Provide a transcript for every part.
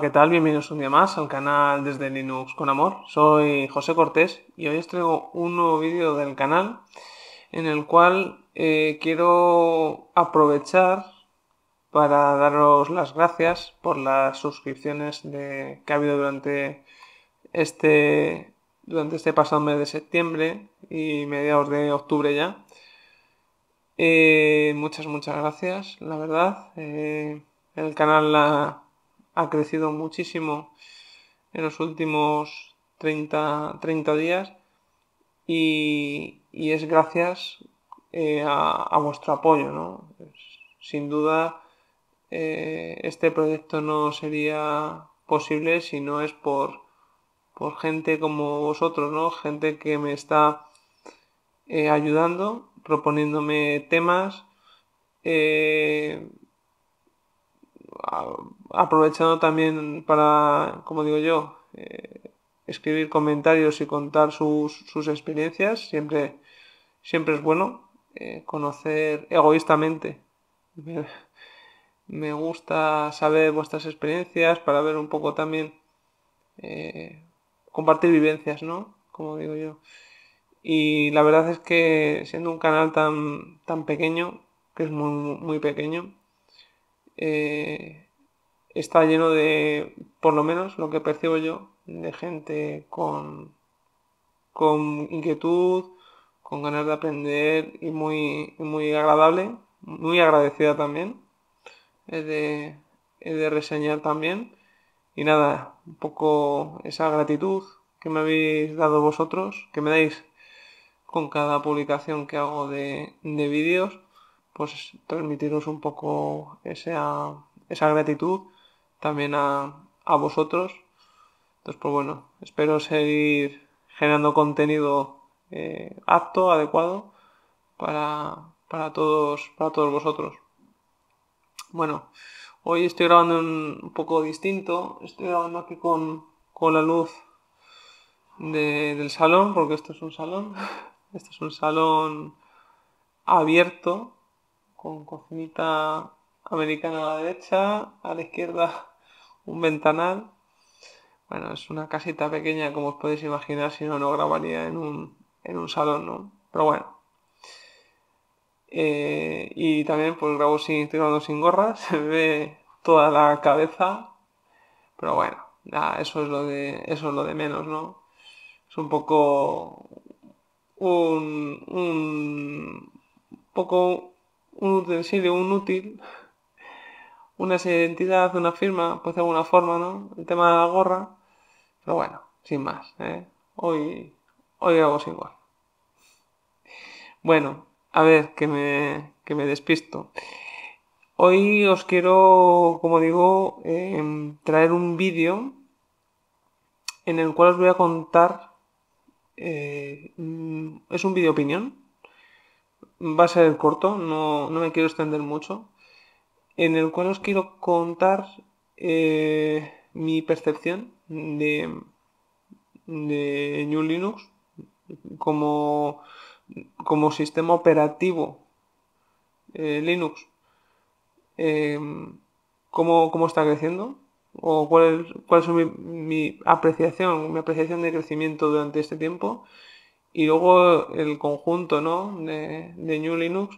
¿qué tal? Bienvenidos un día más al canal Desde Linux con Amor. Soy José Cortés y hoy os traigo un nuevo vídeo del canal en el cual eh, quiero aprovechar para daros las gracias por las suscripciones que ha habido durante este, durante este pasado mes de septiembre y mediados de octubre ya. Eh, muchas, muchas gracias, la verdad. Eh, el canal la ha crecido muchísimo en los últimos 30, 30 días y, es gracias eh, a, vuestro apoyo. ¿no? sin duda, eh, este proyecto no sería posible si no es por, por gente como vosotros, ¿no? gente que me está eh, ayudando, proponiéndome temas aprovechando también para, como digo yo, eh, escribir comentarios y contar sus, sus experiencias, siempre, siempre es bueno eh, conocer egoístamente. Me, gusta saber vuestras experiencias para ver un poco también, eh, compartir vivencias, ¿no? Como digo yo. Y la verdad es que siendo un canal tan, tan pequeño, que es muy, muy pequeño, eh, está lleno de, por lo menos lo que percibo yo, de gente con, con inquietud, con ganas de aprender y muy, muy agradable, muy agradecida también. He de, reseñar también. Y nada, un poco esa gratitud que me habéis dado vosotros, que me dais con cada publicación que hago de, de vídeos pues transmitiros un poco ah, esa, gratitud también a, a vosotros. Entonces, pues bueno, espero seguir generando contenido eh, apto, adecuado para, para, todos, para todos vosotros. Bueno, hoy estoy grabando un, poco distinto. Estoy grabando aquí con, con la luz del salón, porque esto es un salón. Esto es un salón abierto con cocinita americana a la derecha, a la izquierda un ventanal. Bueno, es una casita pequeña como os podéis imaginar, si no, no grabaría en un, en un salón, ¿no? Pero bueno. Eh, y también pues grabo sin, estoy sin gorra, se ve toda la cabeza. Pero bueno, nada, eso es lo de, eso es lo de menos, ¿no? Es un poco un, un poco un utensilio, un útil, una identidad, una firma, pues de alguna forma, ¿no? El tema de la gorra. Pero bueno, sin más, ¿eh? Hoy, hoy hago igual. Bueno, a ver, que me, que me despisto. Hoy os quiero, como digo, em, traer un vídeo en el cual os voy a contar. Eh, mm, es un vídeo opinión va a ser corto, no, me quiero extender mucho, en el cual os quiero contar eh, mi percepción de, de New Linux como, sistema operativo eh, Linux. Em, ¿cómo, está creciendo? ¿O cuál, cuál es mi, mi apreciación, mi apreciación de crecimiento durante este tiempo? Y luego el conjunto de, New Linux,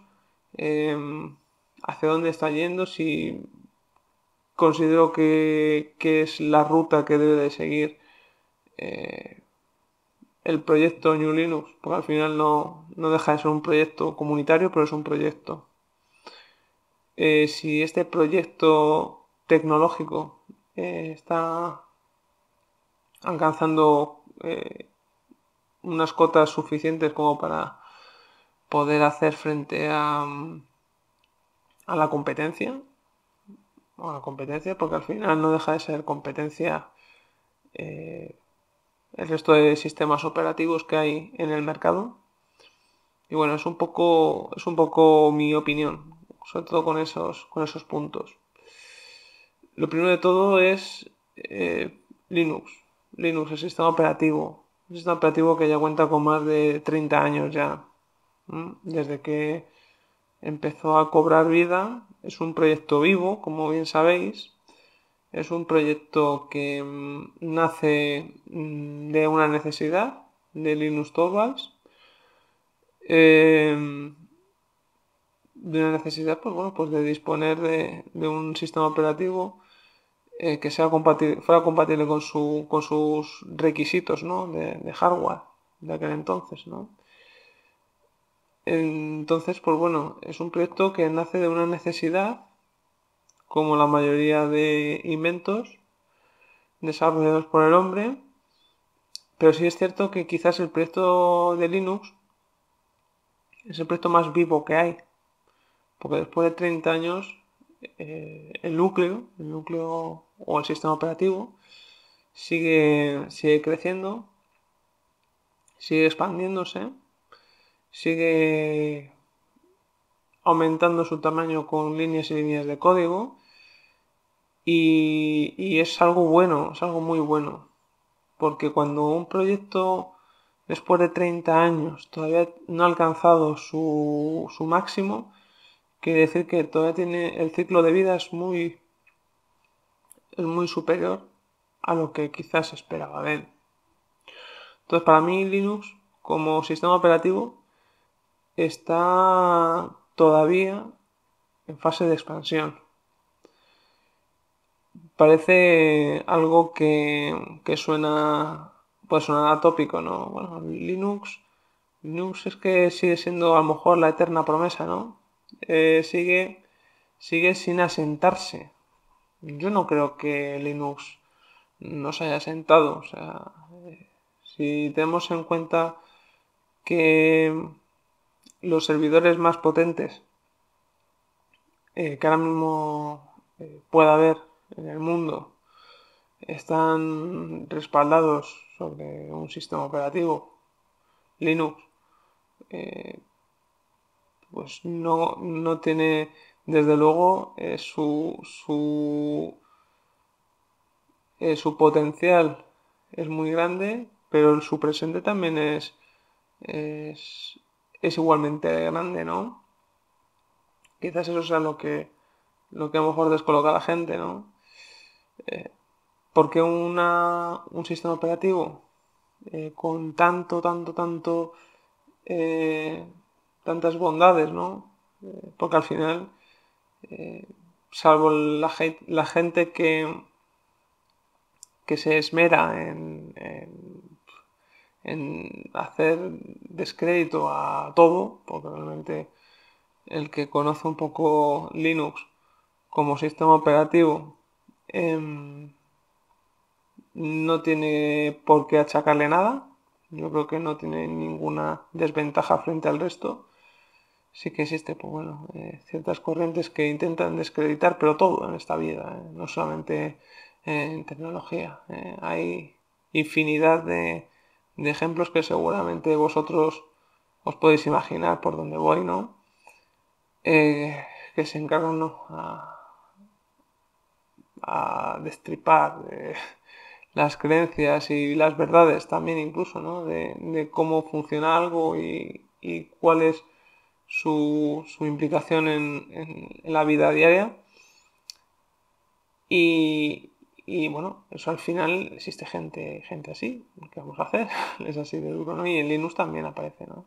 em, hacia dónde está yendo, si considero que, es la ruta que debe de seguir eh, el proyecto New Linux, porque al final no, deja de ser un proyecto comunitario, pero es un proyecto. Eh, si este proyecto tecnológico eh, está alcanzando unas cotas suficientes como para poder hacer frente a, a la competencia. a la competencia, porque al final no deja de ser competencia eh, el resto de sistemas operativos que hay en el mercado. Y bueno, es un poco, es un poco mi opinión, sobre todo con esos, con esos puntos. Lo primero de todo es eh, Linux. Linux, el sistema operativo. Es un operativo que ya cuenta con más de 30 años ya, desde que empezó a cobrar vida. Es un proyecto vivo, como bien sabéis. Es un proyecto que mm, nace mm, de una necesidad de Linus Torvalds. Em, de una necesidad, pues pues de disponer de un sistema operativo eh, que sea compatible, fuera compatible con, con sus requisitos ¿no? de, hardware de aquel entonces. ¿no? Entonces, pues bueno, es un proyecto que nace de una necesidad, como la mayoría de inventos desarrollados por el hombre, pero sí es cierto que quizás el proyecto de Linux es el proyecto más vivo que hay, porque después de 30 años eh, el núcleo, el núcleo o el sistema operativo sigue, creciendo, sigue expandiéndose, sigue aumentando su tamaño con líneas y líneas de código y, es algo bueno, es algo muy bueno, porque cuando un proyecto después de 30 años todavía no ha alcanzado su, su máximo, Quiere decir que todavía tiene el ciclo de vida es muy, es muy superior a lo que quizás esperaba de Entonces, para mí Linux como sistema operativo está todavía en fase de expansión. Parece algo que, que suena, pues suena atópico, ¿no? Bueno, Linux, Linux es que sigue siendo a lo mejor la eterna promesa, ¿no? Eh, sigue, sigue sin asentarse. Yo no creo que Linux no se haya sentado. O sea, eh, si tenemos en cuenta que los servidores más potentes eh, que ahora mismo pueda haber en el mundo están respaldados sobre un sistema operativo Linux pues no, tiene, desde luego, eh, su, eh, su, potencial es muy grande, pero su presente también es, es, igualmente grande, ¿no? Quizás eso sea lo que, lo que a lo mejor descoloca a la gente, ¿no? Eh, porque un sistema operativo con tanto, tanto, tanto tantas bondades, ¿no? Eh, porque al final, eh, salvo la, gente que, que se esmera en, en, hacer descrédito a todo, porque realmente el que conoce un poco Linux como sistema operativo, em, no tiene por qué achacarle nada. Yo creo que no tiene ninguna desventaja frente al resto sí que existe pues, bueno, eh, ciertas corrientes que intentan descreditar, pero todo en esta vida, eh, no solamente eh, en tecnología. hay infinidad de, ejemplos que seguramente vosotros os podéis imaginar por donde voy, ¿no? que se encargan ¿no? a, destripar las creencias y las verdades también incluso, ¿no? De, cómo funciona algo y, y cuál es su, implicación en, la vida diaria. Y, bueno, eso al final existe gente, gente así, ¿qué vamos a hacer? es así de duro, ¿no? Y en Linux también aparece, ¿no?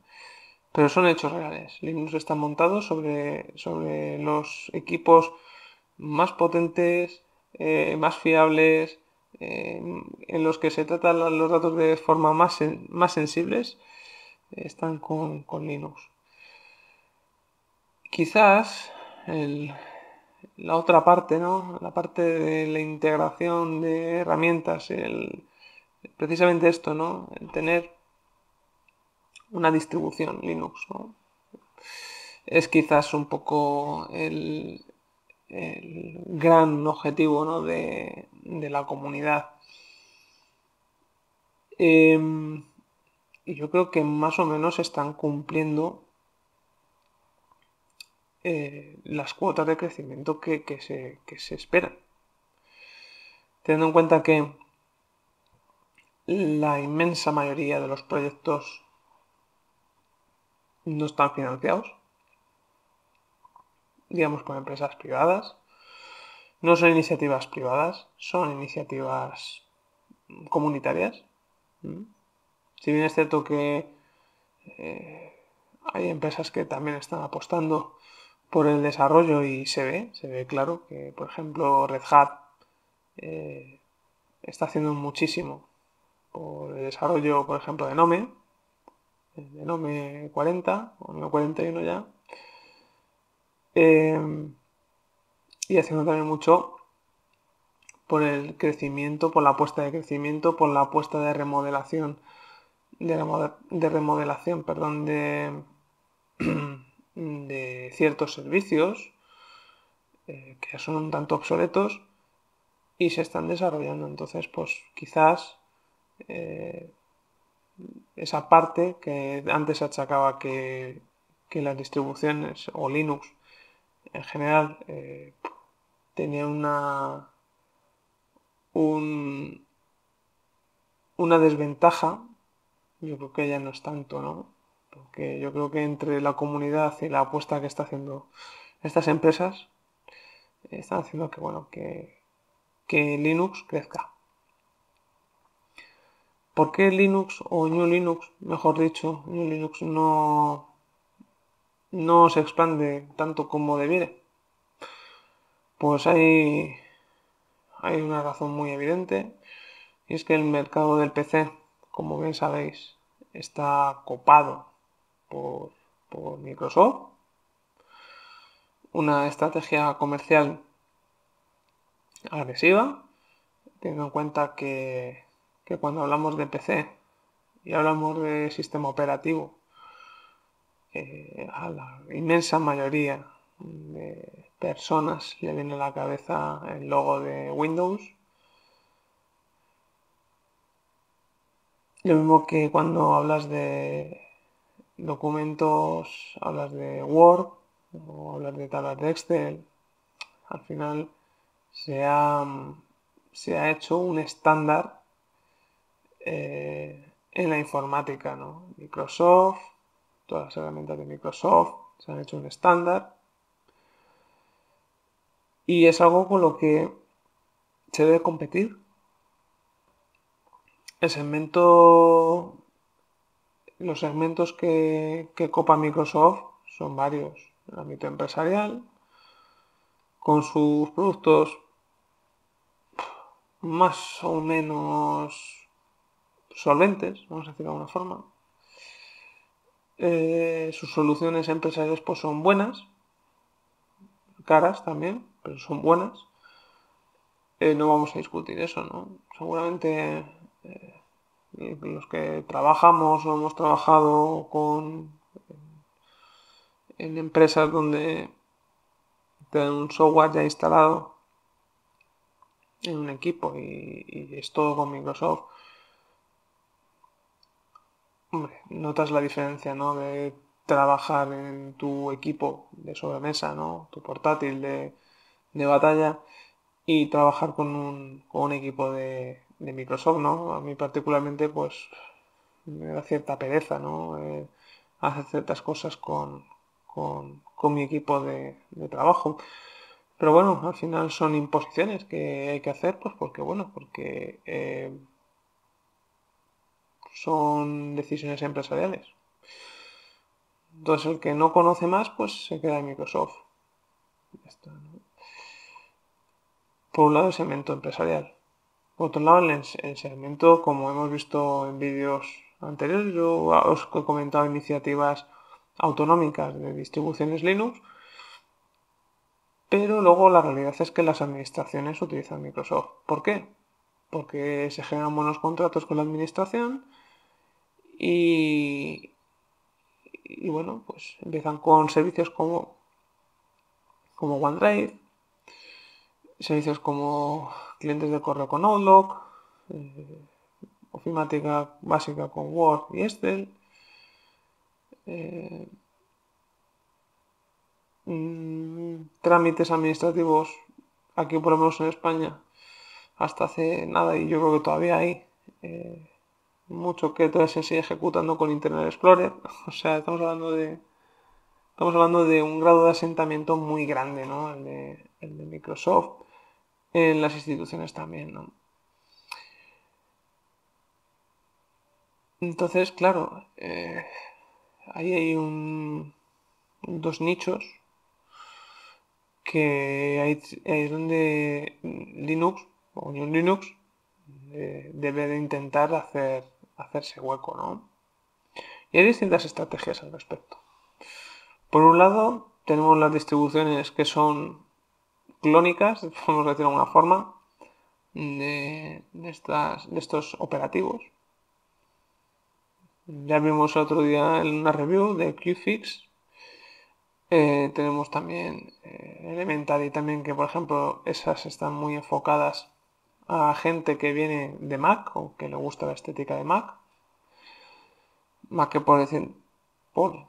Pero son hechos reales. Linux está montado sobre, sobre los equipos más potentes, eh, más fiables, eh, en los que se tratan los datos de forma más, sensible más sensibles, están con, con Linux. Quizás la otra parte, ¿no? La parte de la integración de herramientas, el, precisamente esto, ¿no? El tener una distribución Linux, Es quizás un poco el, gran objetivo de, la comunidad. Em, y yo creo que más o menos están cumpliendo eh, las cuotas de crecimiento que, se, esperan. Teniendo en cuenta que la inmensa mayoría de los proyectos no están financiados, digamos por empresas privadas, no son iniciativas privadas, son iniciativas comunitarias. Si bien es cierto que eh, hay empresas que también están apostando por el desarrollo y se ve, se ve claro que, por ejemplo, Red Hat eh, está haciendo muchísimo por el desarrollo, por ejemplo, de Nome, de Nome 40 o Nome 41 ya, eh, y haciendo también mucho por el crecimiento, por la apuesta de crecimiento, por la apuesta de remodelación, de, de remodelación, perdón, de de ciertos servicios eh, que son un tanto obsoletos y se están desarrollando. Entonces, pues quizás eh, esa parte que antes se achacaba que, las distribuciones o Linux en general eh, tenía una, una desventaja, yo creo que ya no es tanto, ¿no? Que yo creo que entre la comunidad y la apuesta que está haciendo estas empresas, están haciendo que, bueno, que, que Linux crezca. ¿Por qué Linux o New Linux, mejor dicho, New Linux no, no se expande tanto como debiera? Pues hay, hay una razón muy evidente y es que el mercado del PC, como bien sabéis, está copado por, Microsoft. Una estrategia comercial agresiva, teniendo en cuenta que, cuando hablamos de PC y hablamos de sistema operativo, eh, a la inmensa mayoría de personas le viene a la cabeza el logo de Windows. Lo mismo que cuando hablas de documentos, hablas de Word o hablas de tablas de Excel. Al final se ha, se ha hecho un estándar eh, en la informática, ¿no? Microsoft, todas las herramientas de Microsoft se han hecho un estándar. Y es algo con lo que se debe competir. El segmento los segmentos que, copa Microsoft son varios. El ámbito empresarial, con sus productos más o menos solventes, vamos a decir de alguna forma. Eh, sus soluciones empresariales pues son buenas, caras también, pero son buenas. Eh, no vamos a discutir eso, ¿no? Seguramente eh, los que trabajamos o hemos trabajado con en empresas donde tienen un software ya instalado en un equipo y, es todo con Microsoft. Hombre, notas la diferencia, ¿no? De trabajar en tu equipo de sobremesa, ¿no? Tu portátil de, de batalla y trabajar con un, con un equipo de, de Microsoft, ¿no? A mí particularmente, pues, me da cierta pereza, ¿no? Eh, hacer ciertas cosas con, mi equipo de, trabajo. Pero bueno, al final son imposiciones que hay que hacer, pues porque, bueno, porque eh, son decisiones empresariales. Entonces el que no conoce más, pues se queda en Microsoft. Por un lado el segmento empresarial. Por otro lado, el segmento, como hemos visto en vídeos anteriores, yo os he comentado iniciativas autonómicas de distribuciones Linux, pero luego la realidad es que las administraciones utilizan Microsoft. ¿Por qué? Porque se generan buenos contratos con la administración y, bueno, pues empiezan con servicios como, como OneDrive, servicios como clientes de correo con Outlook, eh, ofimática básica con Word y Excel. Eh, mm, trámites administrativos aquí por lo menos en España hasta hace nada y yo creo que todavía hay eh, mucho que todavía se sigue ejecutando con Internet Explorer o sea estamos hablando de estamos hablando de un grado de asentamiento muy grande ¿no? el de Microsoft en las instituciones también, ¿no? Entonces, claro, eh, ahí hay un, dos nichos que hay donde Linux o Linux eh, debe de intentar hacer, hacerse hueco, ¿no? Y hay distintas estrategias al respecto. Por un lado, tenemos las distribuciones que son clónicas, podemos a decir de alguna forma, de, estos operativos. Ya vimos el otro día en una review de QFix. Eh, tenemos también Elemental eh, Elementary también que por ejemplo esas están muy enfocadas a gente que viene de Mac o que le gusta la estética de Mac. Mac que por decir, por,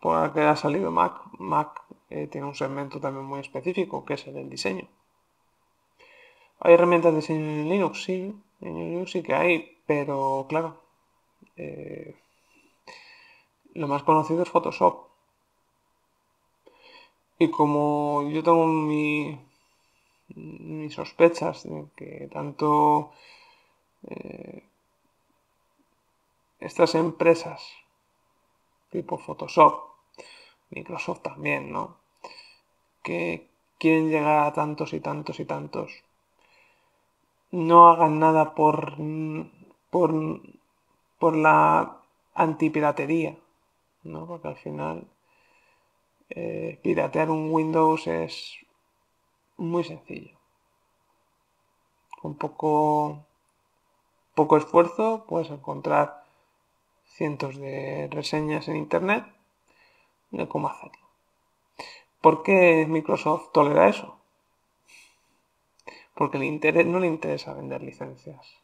por que ha salido Mac. Mac eh, tiene un segmento también muy específico, que es el del diseño. ¿Hay herramientas de diseño en Linux? Sí, en Linux sí que hay, pero claro, eh, lo más conocido es Photoshop. Y como yo tengo mis sospechas de que tanto eh, estas empresas por Photoshop, Microsoft también, ¿no? Que quieren llegar a tantos y tantos y tantos. No hagan nada por, por, la antipiratería, ¿no? Porque al final eh, piratear un Windows es muy sencillo. Con poco, poco esfuerzo puedes encontrar cientos de reseñas en Internet de cómo hacerlo. ¿Por qué Microsoft tolera eso? Porque interés, no le interesa vender licencias.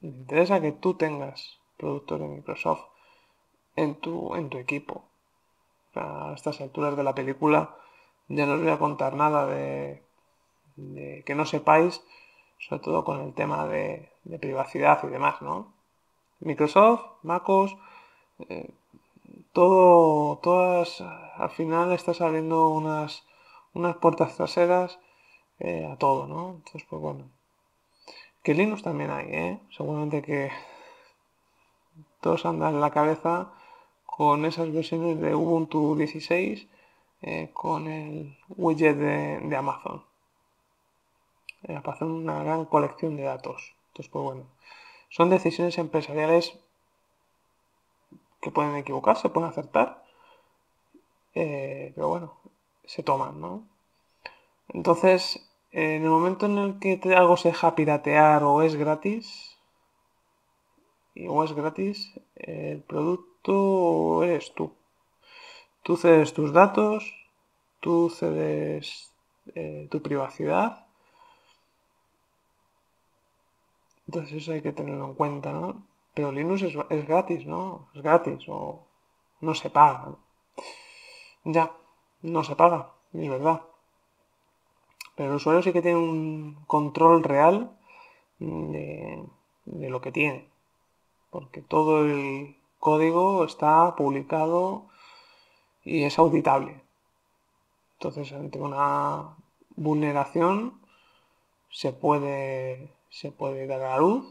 Le interesa que tú tengas productos de Microsoft en tu, en tu equipo. A estas alturas de la película ya no os voy a contar nada de, que no sepáis, sobre todo con el tema de, de privacidad y demás, ¿no? Microsoft, MacOS, eh, todo, todas, al final estás saliendo unas, unas puertas traseras eh, a todo, ¿no? Entonces, pues bueno. Que Linux también hay, ¿eh? Seguramente que todos andan en la cabeza con esas versiones de Ubuntu 16 eh, con el widget de, Amazon. para hacer una gran colección de datos. Entonces, pues bueno son decisiones empresariales que pueden equivocarse, pueden acertar, eh, pero bueno, se toman, ¿no? Entonces, en el momento en el que algo se deja piratear o es gratis, y o es gratis, el producto eres tú. Tú cedes tus datos, tú cedes eh, tu privacidad Entonces eso hay que tenerlo en cuenta, ¿no? Pero Linux es, gratis, ¿no? Es gratis o no se paga. Ya, no se paga, es verdad. Pero el usuario sí que tiene un control real de, de lo que tiene. Porque todo el código está publicado y es auditable. Entonces, ante una vulneración se puede se puede dar a luz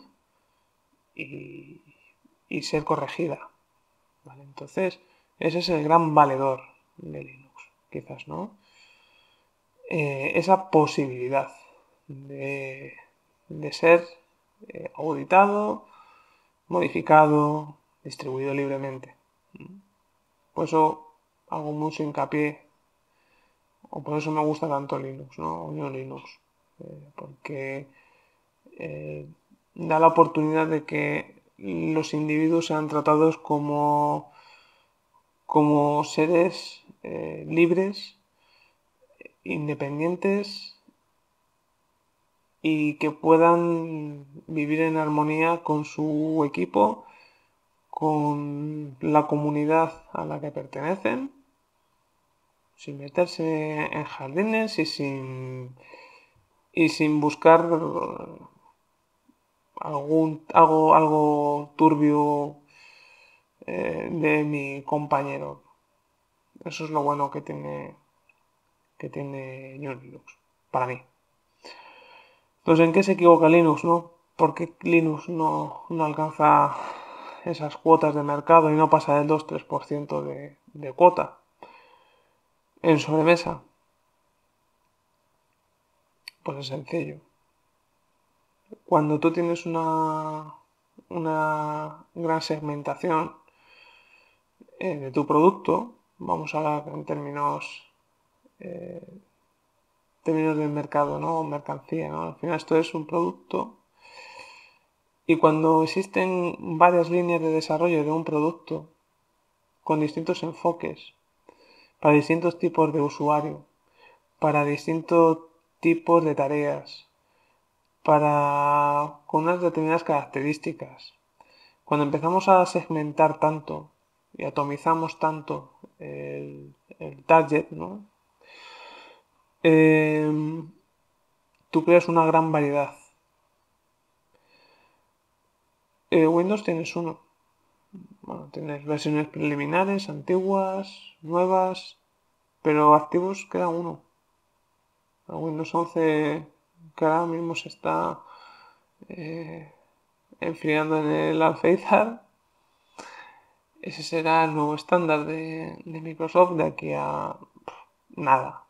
y, ser corregida. ¿vale? Entonces, ese es el gran valedor de Linux, quizás, ¿no? Eh, esa posibilidad de, de ser eh, auditado, modificado, distribuido libremente. Por eso hago mucho hincapié, o por eso me gusta tanto Linux, ¿no? Linux, eh, porque eh, da la oportunidad de que los individuos sean tratados como, como seres eh, libres, independientes y que puedan vivir en armonía con su equipo, con la comunidad a la que pertenecen, sin meterse en jardines y sin buscar algún, algo, algo turbio eh, de mi compañero. Eso es lo bueno que tiene que tiene Linux, para mí. Entonces, pues, ¿en qué se equivoca Linux, no? porque Linux no, no alcanza esas cuotas de mercado y no pasa del 2-3% de, de cuota? En sobremesa. Pues es sencillo cuando tú tienes una, gran segmentación eh, de tu producto, vamos a hablar en términos, de eh, términos mercado, ¿no? mercancía, ¿no? al final esto es un producto y cuando existen varias líneas de desarrollo de un producto con distintos enfoques, para distintos tipos de usuario, para distintos tipos de tareas, para, con unas determinadas características. Cuando empezamos a segmentar tanto y atomizamos tanto el, target, em, tú creas una gran variedad. Eh, Windows tienes uno. Bueno, tienes versiones preliminares, antiguas, nuevas, pero activos queda uno. Windows 11 que ahora mismo se está eh, enfriando en el Alfeizar. Ese será el nuevo estándar de, Microsoft de aquí a nada,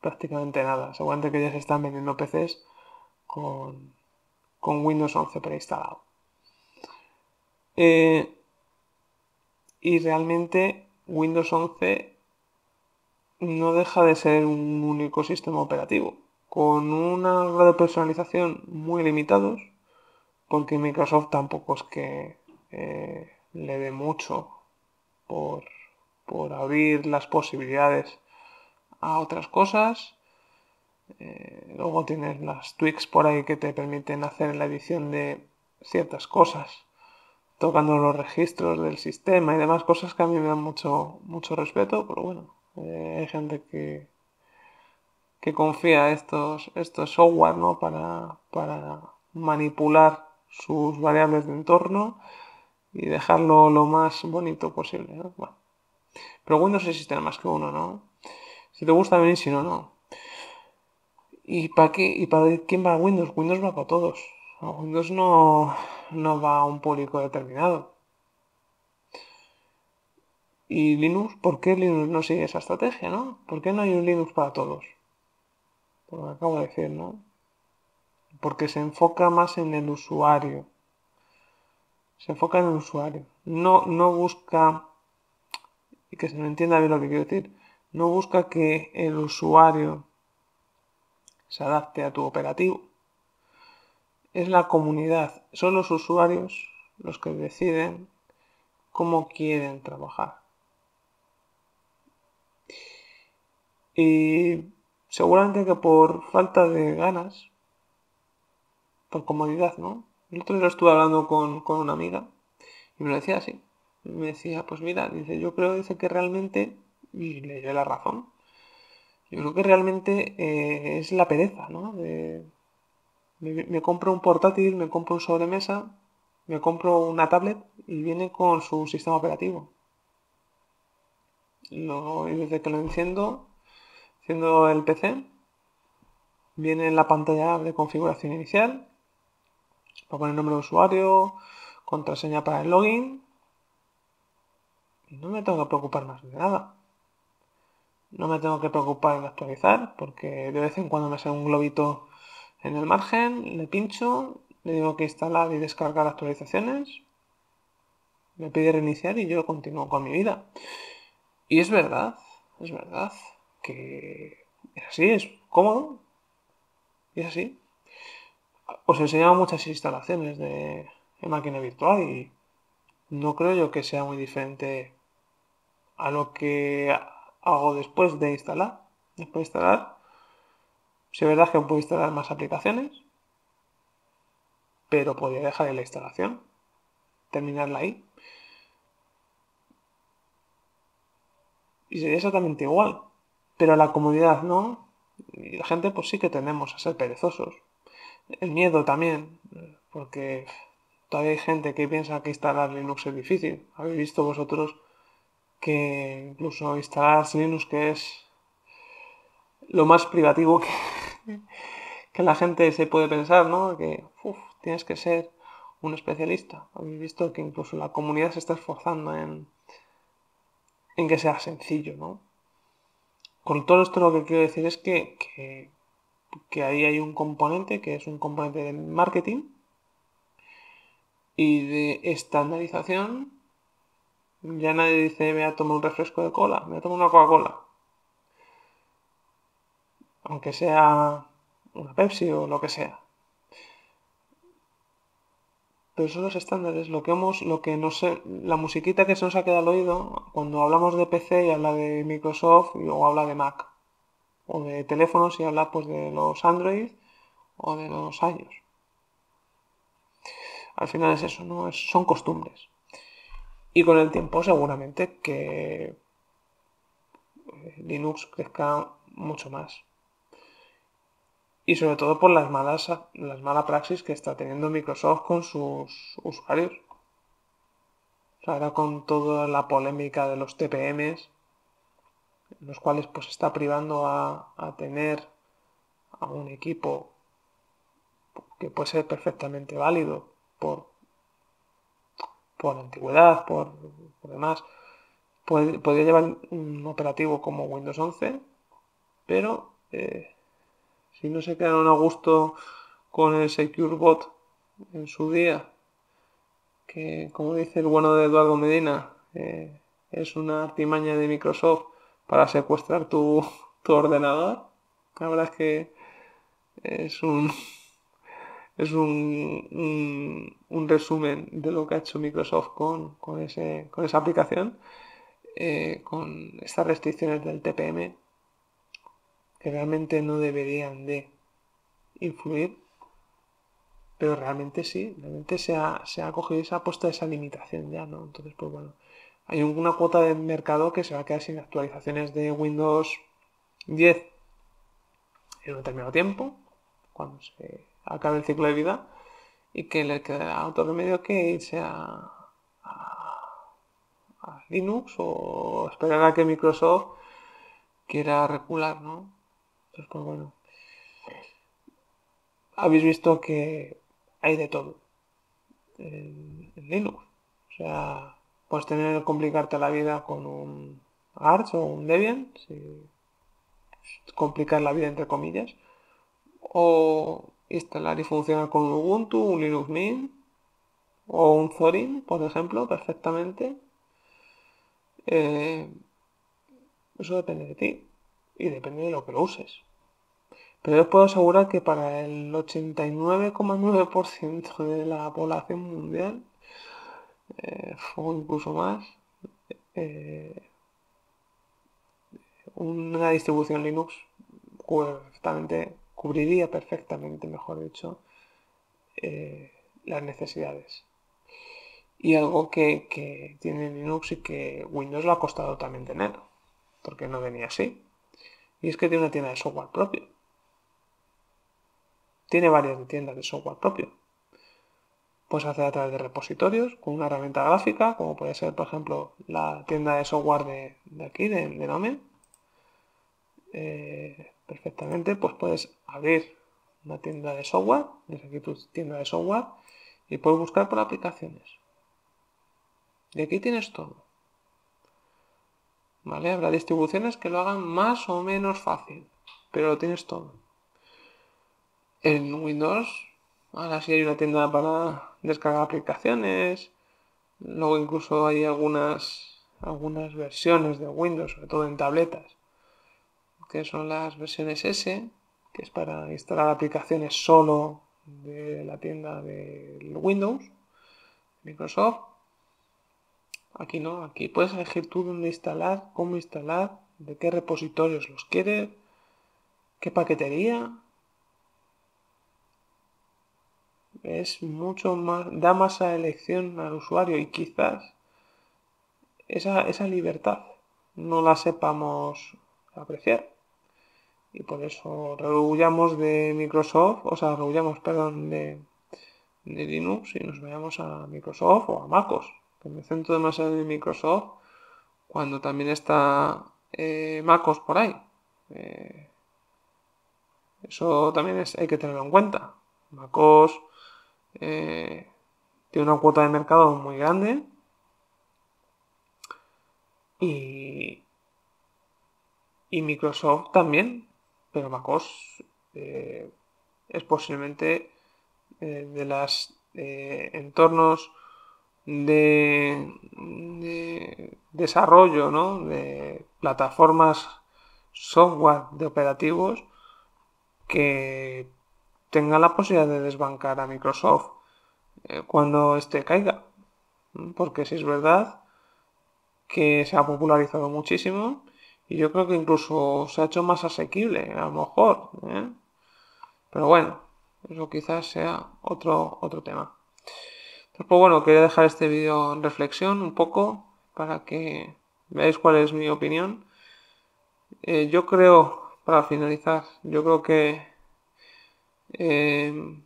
prácticamente nada. Seguramente que ya se están vendiendo PCs con, Windows 11 preinstalado. Eh, y realmente Windows 11 no deja de ser un único sistema operativo con un grado de personalización muy limitados, porque Microsoft tampoco es que eh, le dé mucho por, abrir las posibilidades a otras cosas. Eh, luego tienes las tweaks por ahí que te permiten hacer la edición de ciertas cosas, tocando los registros del sistema y demás cosas que a mí me dan mucho, mucho respeto, pero bueno, eh, hay gente que, que confía estos, estos software ¿no? para, para manipular sus variables de entorno y dejarlo lo más bonito posible. Bueno. Pero Windows existe más que uno, ¿no? Si te gusta bien, si no, no. ¿Y para qué? ¿Y para quién va a Windows? Windows va para todos. Windows no, no va a un público determinado. ¿Y Linux? ¿Por qué Linux no sigue esa estrategia, no? ¿Por qué no hay un Linux para todos? lo que acabo de decir, ¿no? Porque se enfoca más en el usuario. Se enfoca en el usuario. No, no busca, y que se me entienda bien lo que quiero decir, no busca que el usuario se adapte a tu operativo. Es la comunidad, son los usuarios los que deciden cómo quieren trabajar. Y seguramente que por falta de ganas, por comodidad, ¿no? El otro día estuve hablando con, con una amiga y me lo decía así. Me decía, pues mira, dice, yo creo que realmente, y le dio la razón, yo creo que realmente eh, es la pereza, ¿no? De, me, compro un portátil, me compro un sobremesa, me compro una tablet y viene con su sistema operativo. y desde que lo enciendo, Siendo el PC, viene la pantalla de configuración inicial. para a poner nombre de usuario, contraseña para el login. Y no me tengo que preocupar más de nada. No me tengo que preocupar en actualizar, porque de vez en cuando me sale un globito en el margen, le pincho, le digo que instalar y descargar actualizaciones. Me pide reiniciar y yo continúo con mi vida. Y es verdad, es verdad que es así, es cómodo, y es así. Os he enseñado muchas instalaciones de, máquina virtual y no creo yo que sea muy diferente a lo que hago después de instalar. Después de instalar, si es verdad que puedo instalar más aplicaciones, pero podría dejar la instalación, terminarla ahí. Y sería exactamente igual. Pero la comunidad no. Y la gente pues sí que tenemos a ser perezosos. El miedo también, porque todavía hay gente que piensa que instalar Linux es difícil. Habéis visto vosotros que incluso instalar Linux que es lo más privativo que, que la gente se puede pensar, ¿no? Que tienes que ser un especialista. Habéis visto que incluso la comunidad se está esforzando en, en que sea sencillo, ¿no? Con todo esto lo que quiero decir es que, que, ahí hay un componente que es un componente de marketing y de estandarización. Ya nadie dice, me voy a tomar un refresco de cola, me voy a tomar una Coca-Cola. Aunque sea una Pepsi o lo que sea pero son los estándares, lo que hemos, lo que no sé, la musiquita que se nos ha quedado al oído cuando hablamos de PC y habla de Microsoft o habla de Mac, o de teléfonos y habla pues, de los Android o de los iOS. Al final es eso, ¿no? son costumbres. Y con el tiempo seguramente que eh, Linux crezca mucho más y sobre todo por las malas las mala praxis que está teniendo Microsoft con sus usuarios. Ahora con toda la polémica de los TPMs, los cuales pues está privando a, tener a un equipo que puede ser perfectamente válido por, por antigüedad, por, por demás, podría llevar un operativo como Windows 11, pero eh, si no se quedaron a gusto con el SecureBot en su día, que como dice el bueno de Eduardo Medina, eh, es una artimaña de Microsoft para secuestrar tu, ordenador, la verdad es que es un es un, resumen de lo que ha hecho Microsoft con, esa aplicación, eh, con estas restricciones del TPM que realmente no deberían de influir, pero realmente sí, realmente se ha, cogido y se ha puesto esa limitación ya, ¿no? Entonces, pues bueno, hay una cuota de mercado que se va a quedar sin actualizaciones de Windows 10 en un determinado tiempo, cuando se acabe el ciclo de vida, y que le quedará otro remedio que irse a, Linux o esperar a que Microsoft quiera regular, ¿no? habéis visto que hay de todo en, Linux. O sea, pues tener que complicarte la vida con un Arch o un Debian, complicar la vida entre comillas, o instalar y funcionar con Ubuntu, un Linux Mint o un Zorin, por ejemplo, perfectamente. Eh, eso depende de ti y depende de lo que lo uses. Pero os puedo asegurar que para el 89,9% de la población mundial, eh, o incluso más, eh, una distribución Linux cubriría perfectamente, mejor dicho, eh, las necesidades. Y algo que tiene Linux y que Windows lo ha costado también tener, porque no venía así. Y es que tiene una tienda de software propio. Tiene varias tiendas de software propio. Puedes hacer a través de repositorios, con una herramienta gráfica, como puede ser, por ejemplo, la tienda de software de, aquí, de, Nomen. Eh, perfectamente, pues puedes abrir una tienda de software, desde aquí tu tienda de software, y puedes buscar por aplicaciones. Y aquí tienes todo. ¿vale? Habrá distribuciones que lo hagan más o menos fácil, pero lo tienes todo. En Windows, ahora sí hay una tienda para descargar aplicaciones, luego incluso hay algunas, algunas versiones de Windows, sobre todo en tabletas, que son las versiones S, que es para instalar aplicaciones solo de la tienda de Windows, Microsoft, Aquí no, aquí puedes elegir tú dónde instalar, cómo instalar, de qué repositorios los quieres, qué paquetería. Es mucho más, da más a elección al usuario y quizás esa, libertad no la sepamos apreciar. Y por eso rehuyamos de Microsoft, o sea, rehuyamos, perdón, de, de Linux y nos vayamos a Microsoft o a MacOS. Pues me centro demasiado en Microsoft cuando también está eh, MacOS por ahí. Eh, eso también es, hay que tenerlo en cuenta. MacOS eh, tiene una cuota de mercado muy grande y, y Microsoft también, pero MacOS es posiblemente de los entornos de, desarrollo, ¿no? de plataformas software de operativos que tengan la posibilidad de desbancar a Microsoft eh, cuando este caiga. Porque si es verdad que se ha popularizado muchísimo y yo creo que incluso se ha hecho más asequible, a lo mejor. ¿eh? Pero bueno, eso quizás sea otro, otro tema. Pues bueno, quería dejar este vídeo en reflexión un poco para que veáis cuál es mi opinión. Eh, yo creo, para finalizar, yo creo que eh,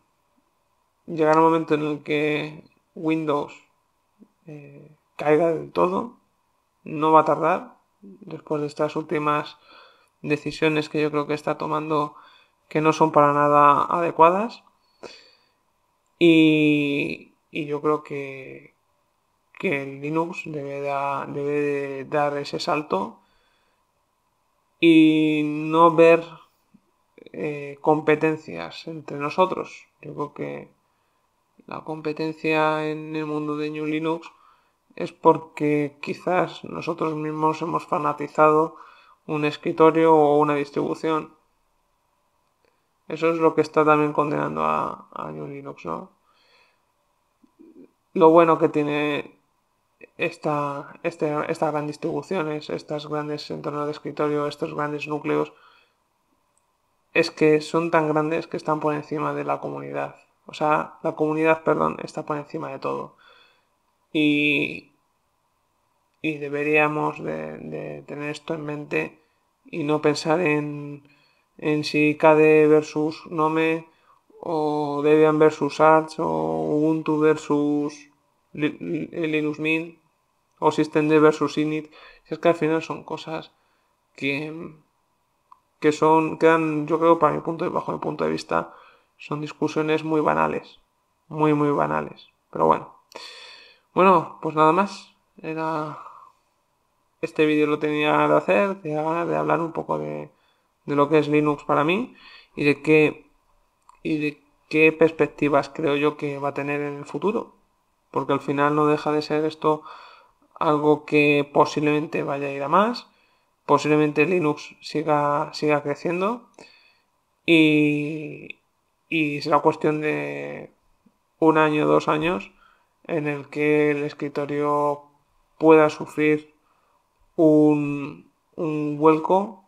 llegará un momento en el que Windows eh, caiga del todo. No va a tardar, después de estas últimas decisiones que yo creo que está tomando que no son para nada adecuadas. Y, y yo creo que, el Linux debe, dar ese salto y no ver eh, competencias entre nosotros. Yo creo que la competencia en el mundo de New Linux es porque quizás nosotros mismos hemos fanatizado un escritorio o una distribución. Eso es lo que está también condenando a, a New Linux, ¿no? lo bueno que tiene esta, este, esta gran distribución, estos grandes entornos de escritorio, estos grandes núcleos, es que son tan grandes que están por encima de la comunidad. O sea, la comunidad, perdón, está por encima de todo. Y, y deberíamos de, tener esto en mente y no pensar en, en si KD versus Nome o Debian versus Arch, o Ubuntu versus Linux Mint, o Systemd versus Init. es que al final son cosas que, que son, quedan, yo creo, para mi punto de, bajo mi punto de vista, son discusiones muy banales, muy, muy banales. Pero bueno, bueno, pues nada más. Era este vídeo lo tenía de hacer, tenía ganas de hablar un poco de, de lo que es Linux para mí y de qué y de qué perspectivas creo yo que va a tener en el futuro. Porque al final no deja de ser esto algo que posiblemente vaya a ir a más, posiblemente Linux siga, siga creciendo y, será cuestión de un año, dos años en el que el escritorio pueda sufrir un, un vuelco,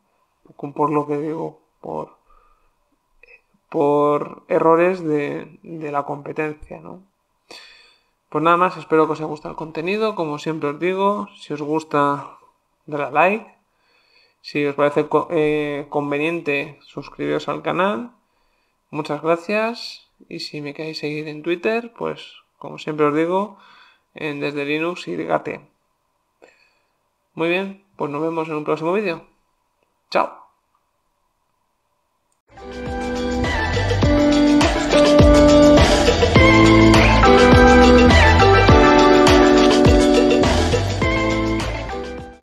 por lo que digo, por, por errores de, la competencia, ¿no? Pues nada más, espero que os haya gustado el contenido, como siempre os digo, si os gusta, dale like, si os parece eh, conveniente, suscribiros al canal, muchas gracias, y si me queréis seguir en Twitter, pues como siempre os digo, en desde Linux y Gate. Muy bien, pues nos vemos en un próximo vídeo. Chao.